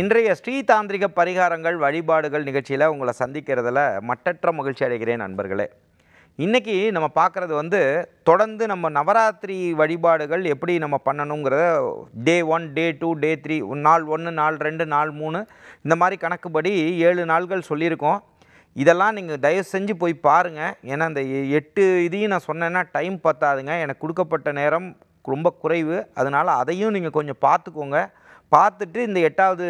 இன்றைய ஸ்ரீ தாந்திரிக பரிகாரங்கள் வழிபாடுகள் நிகழ்ச்சியில் உங்களை சந்திக்கிறதுல மட்டற்ற மகிழ்ச்சி அடைகிறேன் நண்பர்களே இன்றைக்கி நம்ம பார்க்குறது வந்து தொடர்ந்து நம்ம நவராத்திரி வழிபாடுகள் எப்படி நம்ம பண்ணணுங்கிறத day one day two day three நாள் ஒன்று நாள் ரெண்டு நாள் மூணு இந்த மாதிரி கணக்குப்படி ஏழு நாள்கள் சொல்லியிருக்கோம் இதெல்லாம் நீங்கள் தயவு செஞ்சு போய் பாருங்கள் ஏன்னா அந்த எட்டு இதையும் நான் சொன்னேன்னா டைம் பத்தாதுங்க எனக்கு கொடுக்கப்பட்ட நேரம் ரொம்ப குறைவு அதனால் அதையும் நீங்கள் கொஞ்சம் பார்த்துக்கோங்க பார்த்துட்டு இந்த எட்டாவது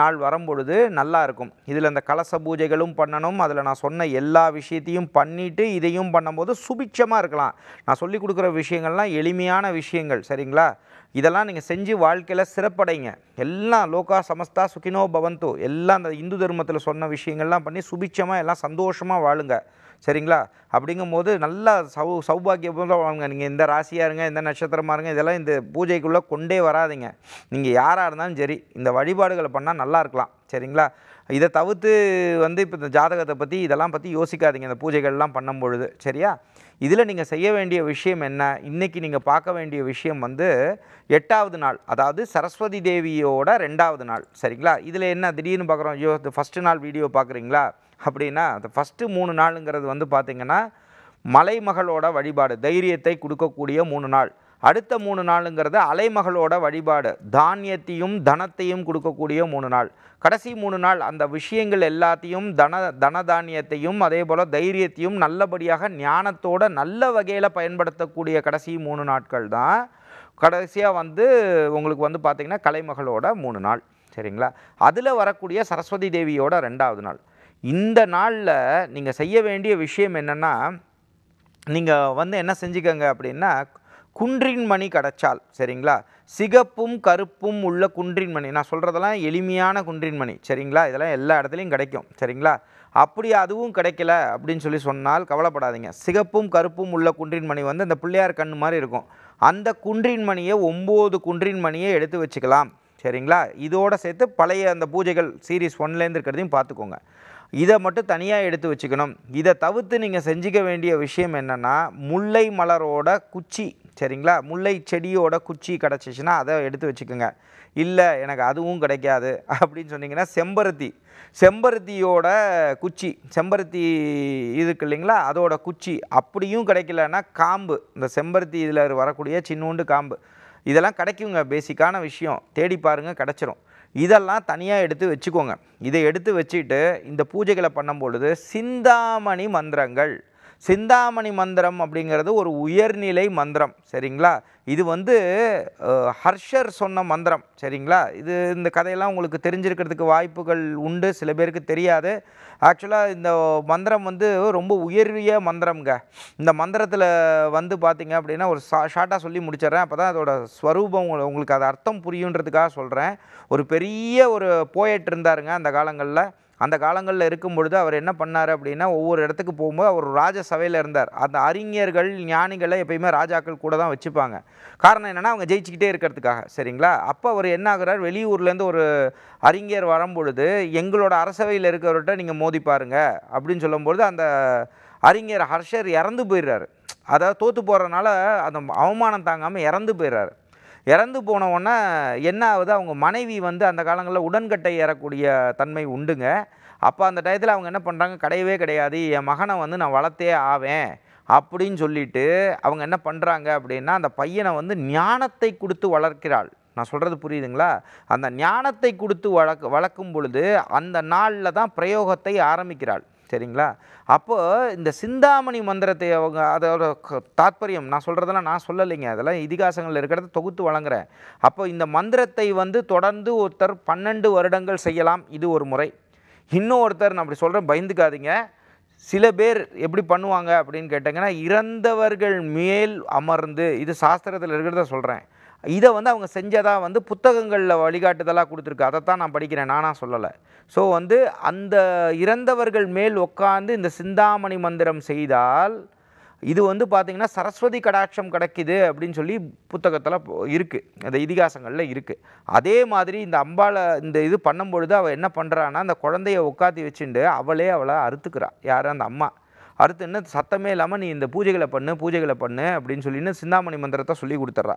நாள் வரும்பொழுது நல்லா இருக்கும் இதில் இந்த கலச பூஜைகளும் பண்ணணும் அதில் நான் சொன்ன எல்லா விஷயத்தையும் பண்ணிவிட்டு இதையும் பண்ணும்போது சுபிட்சமாக இருக்கலாம் நான் சொல்லி கொடுக்குற விஷயங்கள்லாம் எளிமையான விஷயங்கள் சரிங்களா இதெல்லாம் நீங்கள் செஞ்சு வாழ்க்கையில் சிறப்படைங்க எல்லாம் லோகா சமஸ்தா சுகினோ பவந்தோ எல்லாம் அந்த இந்து தர்மத்தில் சொன்ன விஷயங்கள்லாம் பண்ணி சுபிட்சமாக எல்லாம் சந்தோஷமாக வாழுங்க சரிங்களா அப்படிங்கும்போது நல்லா சௌ சௌபாகியமாக நீங்கள் இந்த ராசியாக இருங்க இந்த நட்சத்திரமாக இருங்க இதெல்லாம் இந்த பூஜைக்குள்ளே கொண்டே வராதிங்க நீங்கள் யாராக இருந்தாலும் சரி இந்த வழிபாடுகளை பண்ணால் நல்லா இருக்கலாம் சரிங்களா இதை தவிர்த்து வந்து இப்போ இந்த ஜாதகத்தை பற்றி இதெல்லாம் பற்றி யோசிக்காதீங்க இந்த பூஜைகள்லாம் பண்ணும் பொழுது சரியா இதில் நீங்கள் செய்ய வேண்டிய விஷயம் என்ன இன்றைக்கி நீங்கள் பார்க்க வேண்டிய விஷயம் வந்து எட்டாவது நாள் அதாவது சரஸ்வதி தேவியோட ரெண்டாவது நாள் சரிங்களா இதில் என்ன திடீர்னு பார்க்குறோம் ஐயோ ஃபஸ்ட்டு நாள் வீடியோ பார்க்குறீங்களா அப்படின்னா அந்த ஃபஸ்ட்டு மூணு நாளுங்கிறது வந்து பார்த்திங்கன்னா மலைமகளோட வழிபாடு தைரியத்தை கொடுக்கக்கூடிய மூணு நாள் அடுத்த மூணு நாளுங்கிறது அலைமகளோட வழிபாடு தானியத்தையும் தனத்தையும் கொடுக்கக்கூடிய மூணு நாள் கடைசி மூணு நாள் அந்த விஷயங்கள் எல்லாத்தையும் தன தனதானியத்தையும் அதே போல் தைரியத்தையும் நல்லபடியாக ஞானத்தோட நல்ல வகையில் பயன்படுத்தக்கூடிய கடைசி மூணு நாட்கள் தான் கடைசியாக வந்து உங்களுக்கு வந்து பார்த்திங்கன்னா கலைமகளோட மூணு நாள் சரிங்களா அதில் வரக்கூடிய சரஸ்வதி தேவியோட ரெண்டாவது நாள் இந்த நாளில் நீங்கள் செய்ய வேண்டிய விஷயம் என்னென்னா நீங்கள் வந்து என்ன செஞ்சுக்கோங்க அப்படின்னா குன்றின் மணி கடைச்சால் சரிங்களா சிகப்பும் கருப்பும் உள்ள குன்றின் மணி நான் சொல்கிறதெல்லாம் எளிமையான குன்றின் மணி சரிங்களா இதெல்லாம் எல்லா இடத்துலையும் கிடைக்கும் சரிங்களா அப்படி அதுவும் கிடைக்கல அப்படின்னு சொல்லி சொன்னால் கவலைப்படாதீங்க சிகப்பும் கருப்பும் உள்ள குன்றின் மணி வந்து அந்த பிள்ளையார் கண் மாதிரி இருக்கும் அந்த குன்றின் மணியை ஒம்பது குன்றின் மணியை எடுத்து வச்சுக்கலாம் சரிங்களா இதோடு சேர்த்து பழைய அந்த பூஜைகள் சீரீஸ் ஒன்லேருந்து இருக்கிறதையும் பார்த்துக்கோங்க இதை மட்டும் தனியாக எடுத்து வச்சுக்கணும் இதை தவிர்த்து நீங்கள் செஞ்சிக்க வேண்டிய விஷயம் என்னென்னா முல்லை மலரோட குச்சி சரிங்களா முல்லை செடியோட குச்சி கிடச்சிச்சின்னா அதை எடுத்து வச்சுக்கோங்க இல்லை எனக்கு அதுவும் கிடைக்காது அப்படின்னு சொன்னிங்கன்னா செம்பருத்தி செம்பருத்தியோட குச்சி செம்பருத்தி இருக்கு இல்லைங்களா அதோட குச்சி அப்படியும் கிடைக்கலன்னா காம்பு இந்த செம்பருத்தி இதில் வரக்கூடிய சின்னூண்டு காம்பு இதெல்லாம் கிடைக்குங்க பேசிக்கான விஷயம் தேடி பாருங்கள் கிடச்சிரும் இதெல்லாம் தனியாக எடுத்து வச்சுக்கோங்க இதை எடுத்து வச்சுட்டு இந்த பூஜைகளை பண்ணும்பொழுது சிந்தாமணி மந்திரங்கள் சிந்தாமணி மந்திரம் அப்படிங்கிறது ஒரு உயர்நிலை மந்திரம் சரிங்களா இது வந்து ஹர்ஷர் சொன்ன மந்திரம் சரிங்களா இது இந்த கதையெல்லாம் உங்களுக்கு தெரிஞ்சிருக்கிறதுக்கு வாய்ப்புகள் உண்டு சில பேருக்கு தெரியாது ஆக்சுவலாக இந்த மந்திரம் வந்து ரொம்ப உயரிய மந்திரம்ங்க இந்த மந்திரத்தில் வந்து பார்த்திங்க அப்படின்னா ஒரு ஷா ஷார்ட்டாக சொல்லி முடிச்சிடுறேன் அப்போ தான் அதோட ஸ்வரூபம் உங்களுக்கு அது அர்த்தம் புரியுன்றதுக்காக சொல்கிறேன் ஒரு பெரிய ஒரு போயட் இருந்தாருங்க அந்த காலங்களில் அந்த காலங்களில் இருக்கும் பொழுது அவர் என்ன பண்ணார் அப்படின்னா ஒவ்வொரு இடத்துக்கு போகும்போது அவர் ராஜ சபையில் இருந்தார் அந்த அறிஞர்கள் ஞானிகளை எப்பயுமே ராஜாக்கள் கூட தான் வச்சுப்பாங்க காரணம் என்னென்னா அவங்க ஜெயிச்சுக்கிட்டே இருக்கிறதுக்காக சரிங்களா அப்போ அவர் என்ன ஆகுறார் வெளியூர்லேருந்து ஒரு அறிஞர் வரும்பொழுது எங்களோட அரசவையில் இருக்கிறவர்கிட்ட நீங்கள் மோதி பாருங்க அப்படின்னு சொல்லும்பொழுது அந்த அறிஞர் ஹர்ஷர் இறந்து போயிடுறாரு அதாவது தோற்று போகிறதுனால அந்த அவமானம் தாங்காமல் இறந்து போயிடுறாரு இறந்து போனவொன்னே என்ன ஆகுது அவங்க மனைவி வந்து அந்த காலங்களில் உடன்கட்டை ஏறக்கூடிய தன்மை உண்டுங்க அப்போ அந்த டயத்தில் அவங்க என்ன பண்ணுறாங்க கிடையவே கிடையாது என் மகனை வந்து நான் வளர்த்தே ஆவேன் அப்படின்னு சொல்லிட்டு அவங்க என்ன பண்ணுறாங்க அப்படின்னா அந்த பையனை வந்து ஞானத்தை கொடுத்து வளர்க்கிறாள் நான் சொல்கிறது புரியுதுங்களா அந்த ஞானத்தை கொடுத்து வளர்க்க வளர்க்கும் பொழுது அந்த நாளில் தான் பிரயோகத்தை ஆரம்பிக்கிறாள் சரிங்களா அப்போது இந்த சிந்தாமணி மந்திரத்தை அவங்க அதோட தாற்பயம் நான் சொல்கிறதெல்லாம் நான் சொல்லலைங்க அதெல்லாம் இதிகாசங்களில் இருக்கிறத தொகுத்து வழங்குறேன் அப்போ இந்த மந்திரத்தை வந்து தொடர்ந்து ஒருத்தர் பன்னெண்டு வருடங்கள் செய்யலாம் இது ஒரு முறை இன்னும் ஒருத்தர் நான் அப்படி சொல்கிறேன் பயந்துக்காதீங்க சில பேர் எப்படி பண்ணுவாங்க அப்படின்னு கேட்டிங்கன்னா இறந்தவர்கள் மேல் அமர்ந்து இது சாஸ்திரத்தில் இருக்கிறத சொல்கிறேன் இதை வந்து அவங்க செஞ்சதாக வந்து புத்தகங்களில் வழிகாட்டுதலாக கொடுத்துருக்கு அதை தான் நான் படிக்கிறேன் நானாக சொல்லலை ஸோ வந்து அந்த இறந்தவர்கள் மேல் உட்காந்து இந்த சிந்தாமணி மந்திரம் செய்தால் இது வந்து பார்த்திங்கன்னா சரஸ்வதி கடாட்சம் கிடைக்குது அப்படின்னு சொல்லி புத்தகத்தில் இருக்குது அந்த இதிகாசங்களில் இருக்குது அதே மாதிரி இந்த அம்பாவை இந்த இது பண்ணும்பொழுது அவள் என்ன பண்ணுறான்னா அந்த குழந்தைய உட்காத்தி வச்சுட்டு அவளே அவளை அறுத்துக்கிறாள் யார் அந்த அம்மா அடுத்து என்ன சத்தமே இல்லாமல் நீ இந்த பூஜைகளை பண்ணு பூஜைகளை பண்ணு அப்படின்னு சொல்லின்னு சிந்தாமணி மந்திரத்தை சொல்லி கொடுத்துட்றா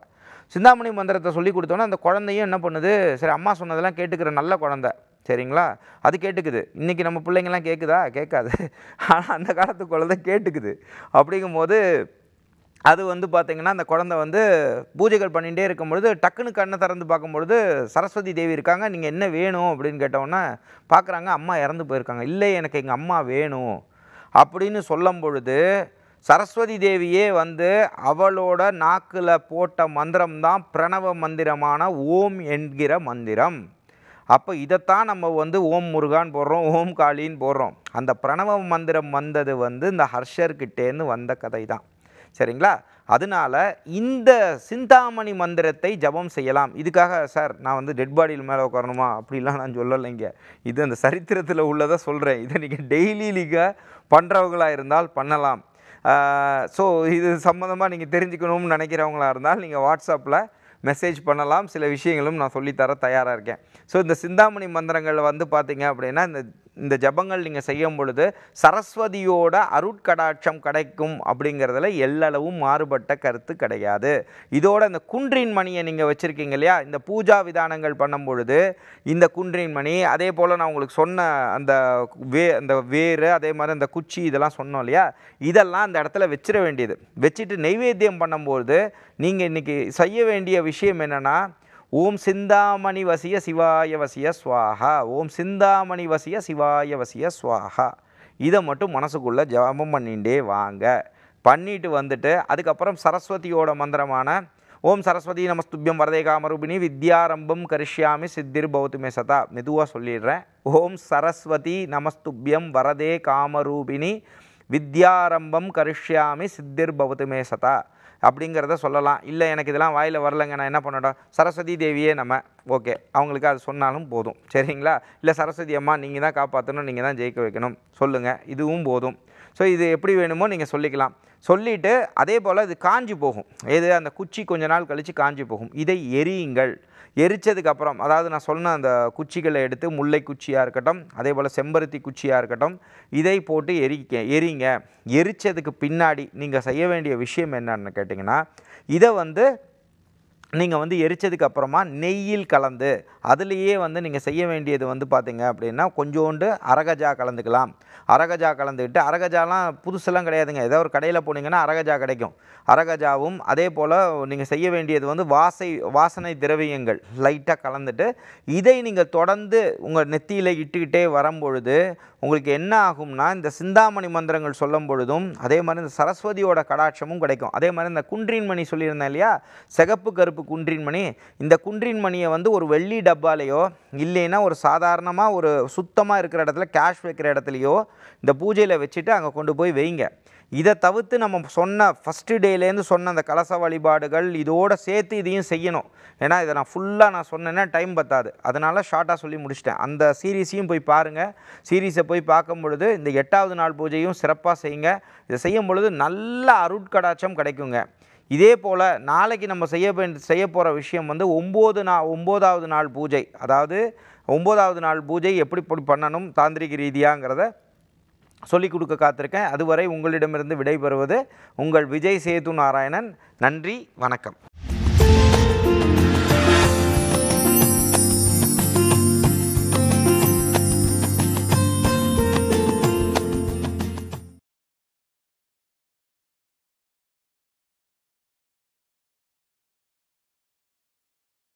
சிந்தாமணி மந்திரத்தை சொல்லி கொடுத்தோன்னா அந்த குழந்தையும் என்ன பண்ணுது சரி அம்மா சொன்னதெல்லாம் கேட்டுக்கிற நல்ல குழந்தை சரிங்களா அது கேட்டுக்குது இன்றைக்கி நம்ம பிள்ளைங்கள்லாம் கேட்குதா கேட்காது ஆனால் அந்த காலத்து குழந்தை கேட்டுக்குது அப்படிங்கும்போது அது வந்து பார்த்திங்கன்னா அந்த குழந்த வந்து பூஜைகள் பண்ணிகிட்டே இருக்கும்பொழுது டக்குன்னு கண்ணை திறந்து பார்க்கும்பொழுது சரஸ்வதி தேவி இருக்காங்க நீங்கள் என்ன வேணும் அப்படின்னு கேட்டோன்னா பார்க்குறாங்க அம்மா இறந்து போயிருக்காங்க இல்லை எனக்கு எங்கள் அம்மா வேணும் அப்படின்னு சொல்லும் பொழுது சரஸ்வதி தேவியே வந்து அவளோட நாக்கில் போட்ட மந்திரம்தான் பிரணவ மந்திரமான ஓம் என்கிற மந்திரம் அப்போ இதைத்தான் நம்ம வந்து ஓம் முருகான் போடுறோம் ஓம் காளின்னு போடுறோம் அந்த பிரணவ மந்திரம் வந்தது வந்து இந்த ஹர்ஷர்கிட்டேருந்து வந்த கதை தான் சரிங்களா அதனால் இந்த சிந்தாமணி மந்திரத்தை ஜபம் செய்யலாம் இதுக்காக சார் நான் வந்து டெட் பாடியில் மேலே உட்காரணுமா அப்படிலாம் நான் சொல்லலைங்க இது அந்த சரித்திரத்தில் உள்ளதை சொல்கிறேன் இதை நீங்கள் டெய்லி நீங்கள் பண்ணுறவங்களாக இருந்தால் பண்ணலாம் ஸோ இது சம்மந்தமாக நீங்கள் தெரிஞ்சுக்கணும்னு நினைக்கிறவங்களா இருந்தால் நீங்கள் வாட்ஸ்அப்பில் மெசேஜ் பண்ணலாம் சில விஷயங்களும் நான் சொல்லித்தர தயாராக இருக்கேன் ஸோ இந்த சிந்தாமணி மந்திரங்கள் வந்து பார்த்திங்க அப்படின்னா இந்த இந்த ஜபங்கள் நீங்கள் செய்யும் பொழுது சரஸ்வதியோட அருட்கடாட்சம் கிடைக்கும் அப்படிங்கிறதுல எல்லளவும் மாறுபட்ட கருத்து கிடையாது இதோட இந்த குன்றின் மணியை நீங்கள் வச்சுருக்கீங்க இல்லையா இந்த பூஜா விதானங்கள் பண்ணும் பொழுது இந்த குன்றின் மணி அதே போல் நான் உங்களுக்கு சொன்ன அந்த வே அந்த வேறு அதே மாதிரி அந்த குச்சி இதெல்லாம் சொன்னோம் இல்லையா இதெல்லாம் அந்த இடத்துல வச்சிட வேண்டியது வச்சுட்டு நெய்வேத்தியம் பண்ணும்போது நீங்கள் இன்றைக்கி செய்ய வேண்டிய விஷயம் என்னென்னா ஓம் சிந்தாமணி வசிய சிவாய வசிய சுவாகா ஓம் சிந்தாமணி வசிய சிவாய வசிய சுவாகா இதை மட்டும் மனசுக்குள்ளே ஜபம் பண்ணிகிட்டே வாங்க பண்ணிட்டு வந்துட்டு அதுக்கப்புறம் சரஸ்வதியோட மந்திரமான ஓம் சரஸ்வதி நமஸ்துபியம் வரதே காமரூபிணி வித்யாரம்பம் கரிஷ்யாமி சித்திர் பௌத்துமே சதா மெதுவாக சொல்லிடுறேன் ஓம் சரஸ்வதி நமஸ்துபியம் வரதே காமரூபிணி வித்யாரம்பம் கரிஷ்யாமி சித்திர் பௌத்துமே சதா அப்படிங்கிறத சொல்லலாம் இல்லை எனக்கு இதெல்லாம் வாயில் வரலைங்க நான் என்ன பண்ணட்டும் சரஸ்வதி தேவியே நம்ம ஓகே அவங்களுக்கு அது சொன்னாலும் போதும் சரிங்களா இல்லை சரஸ்வதி அம்மா நீங்கள் தான் காப்பாற்றணும் நீங்கள் தான் ஜெயிக்க வைக்கணும் சொல்லுங்கள் இதுவும் போதும் ஸோ இது எப்படி வேணுமோ நீங்கள் சொல்லிக்கலாம் சொல்லிவிட்டு அதே போல் இது காஞ்சி போகும் எது அந்த குச்சி கொஞ்ச நாள் கழித்து காஞ்சி போகும் இதை எரியுங்கள் எரித்ததுக்கப்புறம் அதாவது நான் சொன்ன அந்த குச்சிகளை எடுத்து முல்லை குச்சியாக இருக்கட்டும் அதே போல் செம்பருத்தி குச்சியாக இருக்கட்டும் இதை போட்டு எரிக்க எரிங்க எரித்ததுக்கு பின்னாடி நீங்கள் செய்ய வேண்டிய விஷயம் என்னென்னு கேட்டிங்கன்னா இதை வந்து நீங்கள் வந்து எரித்ததுக்கு அப்புறமா நெய்யில் கலந்து அதுலேயே வந்து நீங்கள் செய்ய வேண்டியது வந்து பார்த்திங்க அப்படின்னா கொஞ்சோண்டு அரகஜா கலந்துக்கலாம் அரகஜா கலந்துக்கிட்டு அரகஜாலாம் புதுசெல்லாம் கிடையாதுங்க ஏதோ ஒரு கடையில் போனீங்கன்னா அரகஜா கிடைக்கும் அரகஜாவும் அதே போல் நீங்கள் செய்ய வேண்டியது வந்து வாசை வாசனை திரவியங்கள் லைட்டாக கலந்துட்டு இதை நீங்கள் தொடர்ந்து உங்கள் நெத்தியில் இட்டுக்கிட்டே வரும்பொழுது உங்களுக்கு என்ன ஆகும்னா இந்த சிந்தாமணி மந்திரங்கள் சொல்லும் பொழுதும் அதே மாதிரி இந்த சரஸ்வதியோட கடாட்சமும் கிடைக்கும் அதே மாதிரி இந்த குன்றின் மணி சொல்லியிருந்தேன் இல்லையா சிகப்பு கருப்பு கருப்பு குன்றின்மணி இந்த குன்றின்மணியை வந்து ஒரு வெள்ளி டப்பாலேயோ இல்லைன்னா ஒரு சாதாரணமாக ஒரு சுத்தமாக இருக்கிற இடத்துல கேஷ் வைக்கிற இடத்துலையோ இந்த பூஜையில் வச்சுட்டு அங்கே கொண்டு போய் வைங்க இதை தவிர்த்து நம்ம சொன்ன ஃபஸ்ட்டு டேலேருந்து சொன்ன அந்த கலச வழிபாடுகள் இதோடு சேர்த்து இதையும் செய்யணும் ஏன்னா இதை நான் ஃபுல்லாக நான் சொன்னேன்னா டைம் பத்தாது அதனால் ஷார்ட்டாக சொல்லி முடிச்சிட்டேன் அந்த சீரீஸையும் போய் பாருங்கள் சீரீஸை போய் பார்க்கும் பொழுது இந்த எட்டாவது நாள் பூஜையும் சிறப்பாக செய்யுங்க இதை செய்யும் பொழுது நல்ல அருட்கடாச்சம் கிடைக்குங்க இதே போல் நாளைக்கு நம்ம செய்ய செய்ய போகிற விஷயம் வந்து ஒம்பது நா ஒம்போதாவது நாள் பூஜை அதாவது ஒம்போதாவது நாள் பூஜை எப்படி பண்ணணும் தாந்திரிக ரீதியாங்கிறத சொல்லிக் கொடுக்க காத்திருக்கேன் அதுவரை உங்களிடமிருந்து விடைபெறுவது உங்கள் விஜய் சேது நாராயணன் நன்றி வணக்கம்